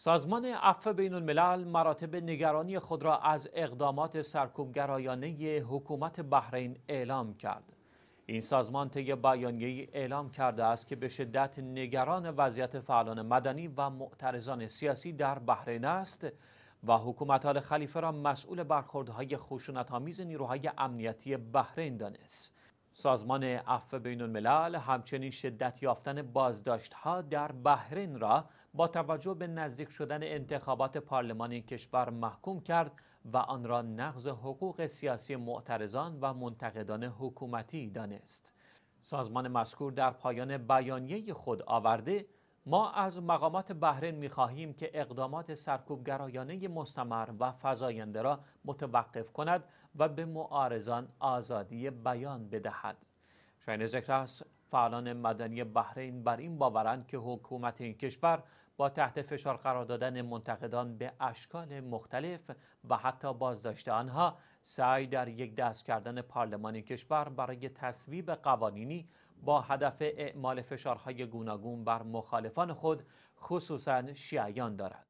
سازمان عفو بین الملل مراتب نگرانی خود را از اقدامات سرکوبگرایانه حکومت بحرین اعلام کرد. این سازمان طی بیانیه‌ای اعلام کرده است که به شدت نگران وضعیت فعالان مدنی و معترضان سیاسی در بحرین است و حکومت آل خلیفه را مسئول برخوردهای خشونت‌آمیز نیروهای امنیتی بحرین دانست. سازمان عفو بین الملل همچنین شدت یافتن بازداشت ها در بحرین را با توجه به نزدیک شدن انتخابات پارلمان این کشور محکوم کرد و آن را نقض حقوق سیاسی معترضان و منتقدان حکومتی دانست. سازمان مذکور در پایان بیانیه خود آورده ما از مقامات بحرین می خواهیم که اقدامات سرکوبگرایانه مستمر و فضاینده را متوقف کند و به معارضان آزادی بیان بدهد. شاین ذکر است فعالان مدنی بحرین بر این باورند که حکومت این کشور با تحت فشار قرار دادن منتقدان به اشکال مختلف و حتی بازداشت آنها سعی در یک دست کردن پارلمان کشور برای تصویب قوانینی با هدف اعمال فشارهای گوناگون بر مخالفان خود خصوصا شیعیان دارد